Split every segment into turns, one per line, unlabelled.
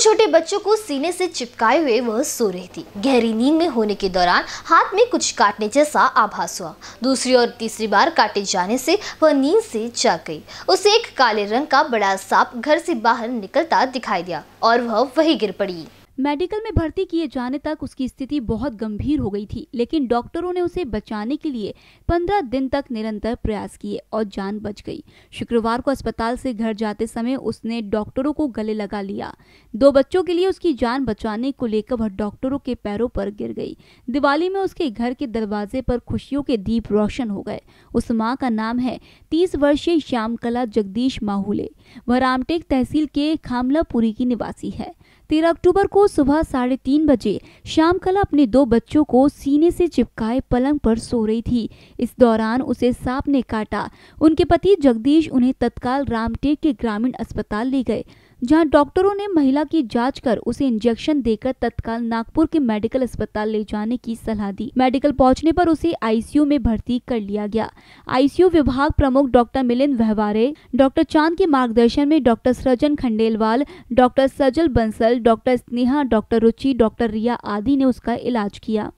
छोटे बच्चों को सीने से चिपकाए हुए वह सो रही थी गहरी नींद में होने के दौरान हाथ में कुछ काटने जैसा आभास हुआ दूसरी और तीसरी बार काटे जाने से वह नींद से जाग गई उसे एक काले रंग का बड़ा सांप घर से बाहर निकलता दिखाई दिया और वह वही गिर पड़ी मेडिकल में भर्ती किए जाने तक उसकी
स्थिति बहुत गंभीर हो गई थी लेकिन डॉक्टरों ने उसे बचाने के लिए पंद्रह दिन तक निरंतर प्रयास किए और जान बच गई शुक्रवार को अस्पताल से घर जाते समय उसने डॉक्टरों को गले लगा लिया दो बच्चों के लिए उसकी जान बचाने को लेकर वह डॉक्टरों के पैरों पर गिर गई दिवाली में उसके घर के दरवाजे पर खुशियों के दीप रोशन हो गए उस माँ का नाम है तीस वर्षीय श्यामकला जगदीश माहूले वह रामटेक तहसील के खामलापुरी की निवासी है तेरह अक्टूबर को सुबह साढ़े तीन बजे कला अपने दो बच्चों को सीने से चिपकाए पलंग पर सो रही थी इस दौरान उसे सांप ने काटा उनके पति जगदीश उन्हें तत्काल रामटेक के ग्रामीण अस्पताल ले गए जहां डॉक्टरों ने महिला की जांच कर उसे इंजेक्शन देकर तत्काल नागपुर के मेडिकल अस्पताल ले जाने की सलाह दी मेडिकल पहुंचने पर उसे आईसीयू में भर्ती कर लिया गया आईसीयू विभाग प्रमुख डॉक्टर मिलिंद व्यवहारे डॉक्टर चांद के मार्गदर्शन में doctor Srijan Khandelwal doctor Sajal Bansal doctor Sneha doctor Ruchi doctor Riya आदि ने उसका इलाज किया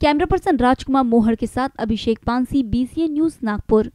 कैमरा पर्सन राजकुमार मोहर के साथ अभिषेक पानसी बीसीए न्यूज नागपुर